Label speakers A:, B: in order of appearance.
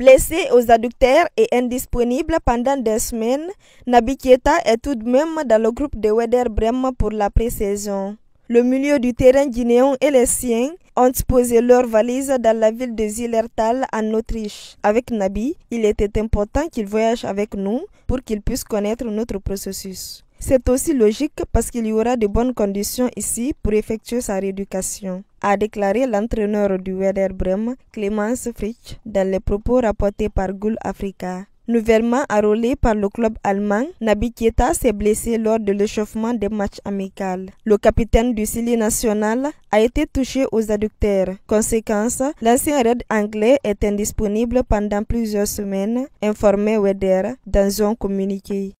A: Blessé aux adducteurs et indisponible pendant des semaines, Nabi Keita est tout de même dans le groupe de Weder Brem pour la pré-saison. Le milieu du terrain guinéen et les siens ont posé leurs valises dans la ville de Zillertal en Autriche. Avec Nabi, il était important qu'il voyage avec nous pour qu'il puisse connaître notre processus. C'est aussi logique parce qu'il y aura de bonnes conditions ici pour effectuer sa rééducation, a déclaré l'entraîneur du Werder Bremen, Clémence Fritsch, dans les propos rapportés par Goul Africa. Nouvellement enrôlé par le club allemand, Nabi Keita s'est blessé lors de l'échauffement des matchs amicaux. Le capitaine du Cili national a été touché aux adducteurs. Conséquence, l'ancien raid anglais est indisponible pendant plusieurs semaines, informé Weder dans un communiqué.